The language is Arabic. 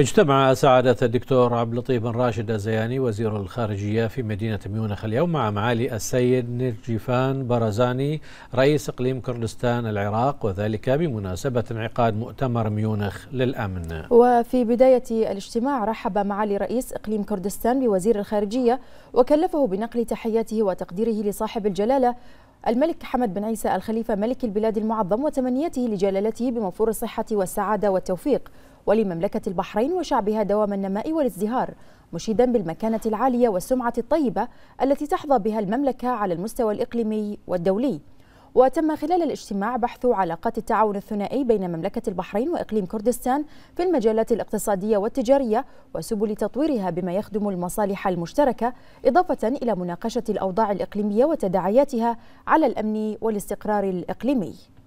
اجتمع سعادة الدكتور عبد اللطيف بن راشد الزياني وزير الخارجية في مدينة ميونخ اليوم مع معالي السيد نرجفان برزاني رئيس إقليم كردستان العراق وذلك بمناسبة انعقاد مؤتمر ميونخ للأمن وفي بداية الاجتماع رحب معالي رئيس إقليم كردستان بوزير الخارجية وكلفه بنقل تحياته وتقديره لصاحب الجلالة الملك حمد بن عيسى الخليفة ملك البلاد المعظم وتمنيته لجلالته بموفور الصحة والسعادة والتوفيق ولمملكة البحرين وشعبها دوام النماء والازدهار مشيدا بالمكانة العالية والسمعة الطيبة التي تحظى بها المملكة على المستوى الإقليمي والدولي وتم خلال الاجتماع بحث علاقات التعاون الثنائي بين مملكة البحرين وإقليم كردستان في المجالات الاقتصادية والتجارية وسبل تطويرها بما يخدم المصالح المشتركة إضافة إلى مناقشة الأوضاع الإقليمية وتداعياتها على الأمن والاستقرار الإقليمي